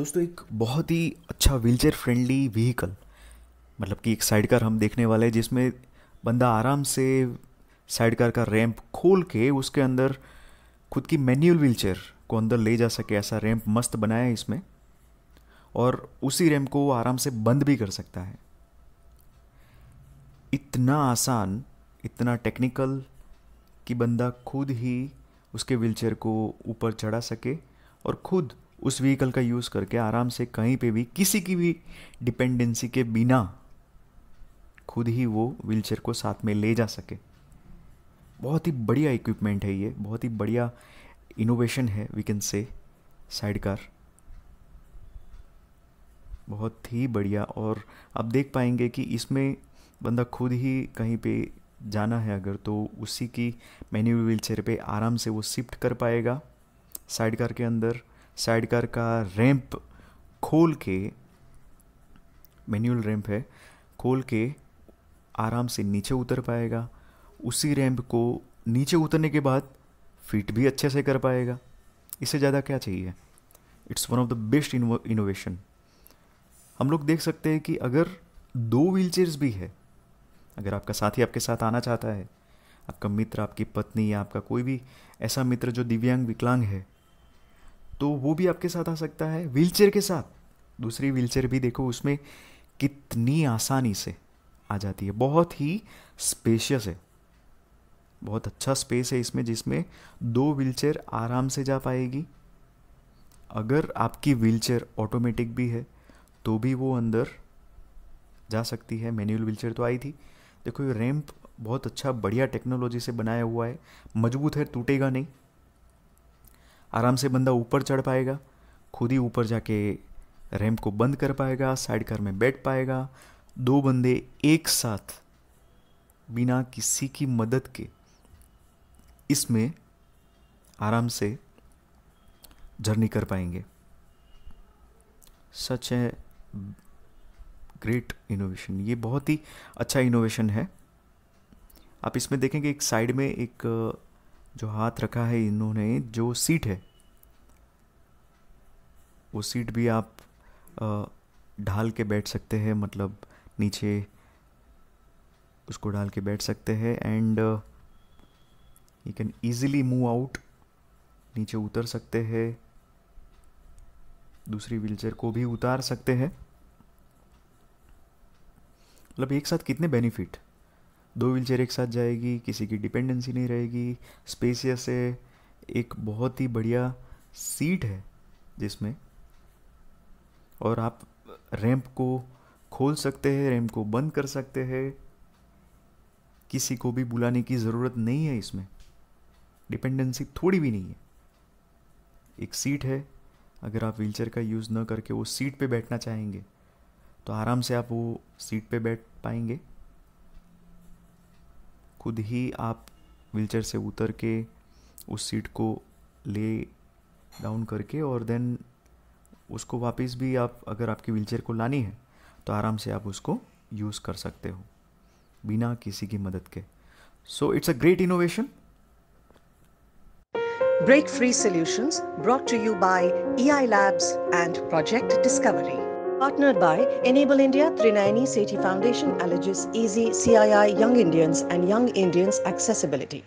दोस्तों एक बहुत ही अच्छा व्हीलचेयर फ्रेंडली व्हीकल मतलब कि एक साइड कार हम देखने वाले हैं जिसमें बंदा आराम से साइड कार का रैंप खोल के उसके अंदर खुद की मैनुअल व्हीलचेयर को अंदर ले जा सके ऐसा रैंप मस्त बनाया है इसमें और उसी रैंप को वो आराम से बंद भी कर सकता है इतना आसान इतना टेक्निकल कि बंदा खुद ही उसके व्हीलचेयर को ऊपर चढ़ा सके और खुद उस व्हीकल का यूज़ करके आराम से कहीं पे भी किसी की भी डिपेंडेंसी के बिना खुद ही वो व्हीलचेयर को साथ में ले जा सके बहुत ही बढ़िया इक्विपमेंट है ये बहुत ही बढ़िया इनोवेशन है we can say side car बहुत ही बढ़िया और आप देख पाएंगे कि इसमें बंदा खुद ही कहीं पे जाना है अगर तो उसी की मैन्यूअल व्हील चेयर पर आराम से वो शिफ्ट कर पाएगा साइड कार के अंदर साइड कार का रैंप खोल के मैनुअल रैंप है खोल के आराम से नीचे उतर पाएगा उसी रैंप को नीचे उतरने के बाद फिट भी अच्छे से कर पाएगा इससे ज़्यादा क्या चाहिए it's one of the best innovation हम लोग देख सकते हैं कि अगर दो व्हील भी है अगर आपका साथी आपके साथ आना चाहता है आपका मित्र आपकी पत्नी या आपका कोई भी ऐसा मित्र जो दिव्यांग विकलांग है तो वो भी आपके साथ आ सकता है व्हीलचेयर के साथ दूसरी व्हीलचेयर भी देखो उसमें कितनी आसानी से आ जाती है बहुत ही स्पेशियस है बहुत अच्छा स्पेस है इसमें जिसमें दो व्हीलचेयर आराम से जा पाएगी अगर आपकी व्हीलचेयर ऑटोमेटिक भी है तो भी वो अंदर जा सकती है मैनुअल व्हीलचेयर तो आई थी देखो ये रैम्प बहुत अच्छा बढ़िया टेक्नोलॉजी से बनाया हुआ है मजबूत है टूटेगा नहीं आराम से बंदा ऊपर चढ़ पाएगा खुद ही ऊपर जाके रैम्प को बंद कर पाएगा साइड कार में बैठ पाएगा दो बंदे एक साथ बिना किसी की मदद के इसमें आराम से जर्नी कर पाएंगे सच है ग्रेट इनोवेशन ये बहुत ही अच्छा इनोवेशन है आप इसमें देखेंगे एक साइड में एक जो हाथ रखा है इन्होंने जो सीट है वो सीट भी आप ढाल के बैठ सकते हैं मतलब नीचे उसको डाल के बैठ सकते हैं and you can easily move out नीचे उतर सकते हैं दूसरी व्हीलचेयर को भी उतार सकते हैं मतलब एक साथ कितने बेनिफिट दो व्हील चेयर एक साथ जाएगी किसी की डिपेंडेंसी नहीं रहेगी स्पेसियस है एक बहुत ही बढ़िया सीट है जिसमें और आप रैंप को खोल सकते हैं रैंप को बंद कर सकते हैं किसी को भी बुलाने की ज़रूरत नहीं है इसमें डिपेंडेंसी थोड़ी भी नहीं है एक सीट है अगर आप व्हीलचेयर का यूज़ न करके वो सीट पे बैठना चाहेंगे तो आराम से आप वो सीट पे बैठ पाएंगे खुद ही आप व्हीलचेयर से उतर के उस सीट को ले डाउन करके और देन उसको वापस भी आप अगर आपकी व्हीलचेयर को लानी है तो आराम से आप उसको यूज़ कर सकते हो बिना किसी की मदद के so it's a great innovation Break free solutions brought to you by EI Labs and Project Discovery. Partnered by Enable India, Trinayani Sethi Foundation, Allergis, Easy, CII, Young Indians, and Young Indians Accessibility.